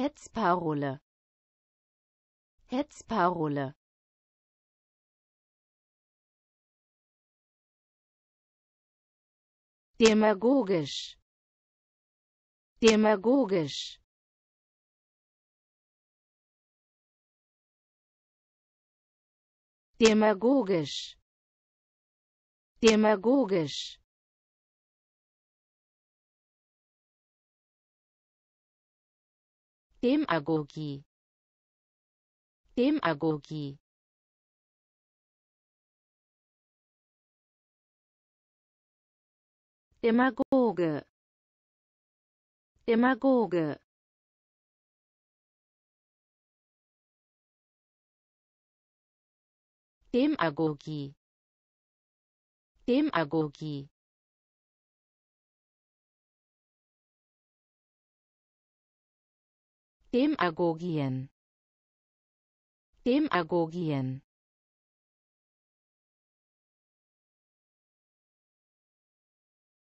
Hetzparole Hetzparole demagogisch demagogisch demagogisch demagogisch Demagogie Demagogie Demagoge Demagoge Demagogie Demagogie Demagogien Demagogien